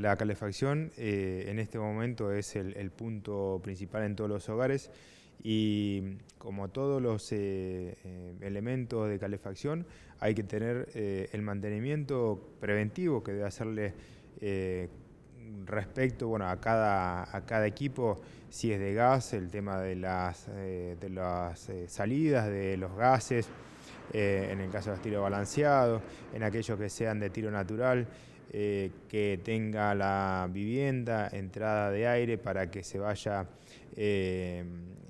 La calefacción eh, en este momento es el, punto principal en todos los hogares y como todos los eh, eh, elementos de calefacción hay que tener el mantenimiento preventivo que debe hacerle respecto bueno, a, cada, a cada equipo, si es de gas, el tema de las, de las salidas, de los gases. Eh, en el caso de los tiros balanceados, en aquellos que sean de tiro natural, eh, que tenga la vivienda, entrada de aire para que se vaya eh,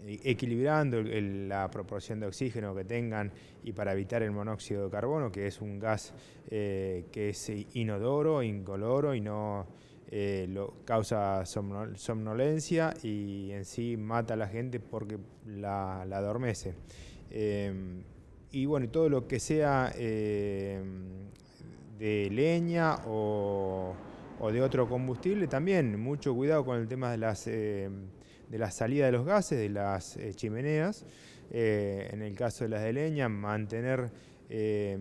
equilibrando la proporción de oxígeno que tengan y para evitar el monóxido de carbono, que es un gas que es inodoro, incoloro y no causa somnolencia y en sí mata a la gente porque la, la adormece y bueno, todo lo que sea eh, de leña o, de otro combustible también. Mucho cuidado con el tema de las eh, de la salida de los gases, de las eh, chimeneas. en el caso de las de leña, mantener eh,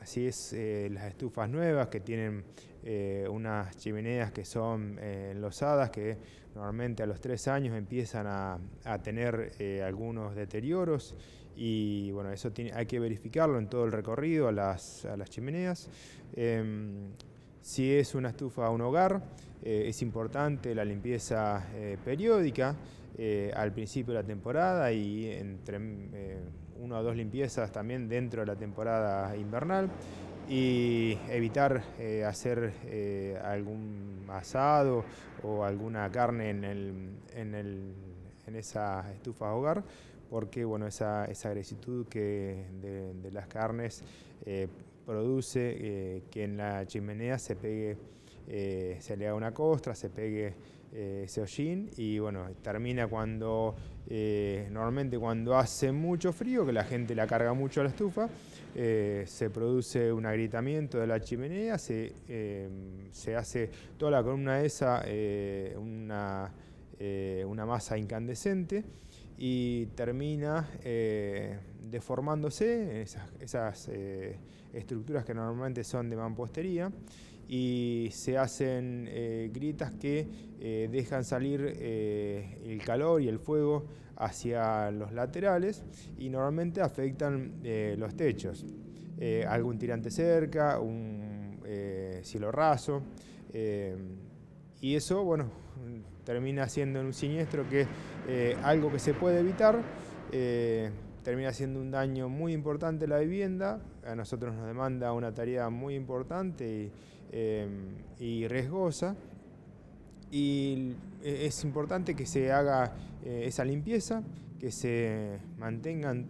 así es, eh, las estufas nuevas que tienen eh, unas chimeneas que son eh, enlosadas, que normalmente a los tres años empiezan a, tener algunos deterioros y bueno, eso tiene, hay que verificarlo en todo el recorrido a las, a las chimeneas. Em, si es una estufa a un hogar, es importante la limpieza periódica al principio de la temporada y entre em, una o dos limpiezas también dentro de la temporada invernal y evitar eh, hacer eh, algún asado o alguna carne en, el, en, esa estufa hogar porque bueno, esa, esa agresitud que de, las carnes eh, produce que en la chimenea se pegue eh, se le da una costra, se pegue eh, ese hollín y bueno, termina cuando, eh, normalmente cuando hace mucho frío, que la gente la carga mucho a la estufa, se produce un agrietamiento de la chimenea, se, em, hace toda la columna esa una, una masa incandescente y termina deformándose, esas, esas eh, estructuras que normalmente son de mampostería, y se hacen eh, grietas que eh, dejan salir el calor y el fuego hacia los laterales y normalmente afectan los techos. algún tirante cerca, un cielo raso, y eso, bueno, termina siendo un siniestro que es algo que se puede evitar termina siendo un daño muy importante la vivienda, a nosotros nos demanda una tarea muy importante y, em, riesgosa. Y e, es importante que se haga eh, esa limpieza, que se mantengan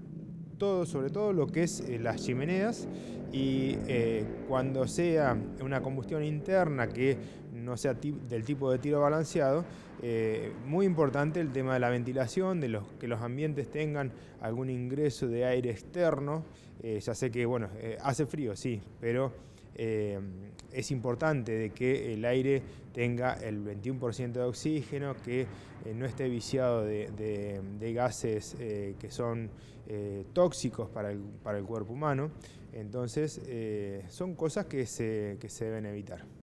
todo, sobre todo lo que es eh, las chimeneas y eh, cuando sea una combustión interna que no sea del tipo de tiro balanceado, eh, muy importante el tema de la ventilación, de los, que los ambientes tengan algún ingreso de aire externo. ya sé que, bueno, hace frío, sí, pero eh, es importante de que el aire tenga el 21% de oxígeno, que eh, no esté viciado de, gases eh, que son tóxicos para el, cuerpo humano. Entonces, son cosas que se deben evitar.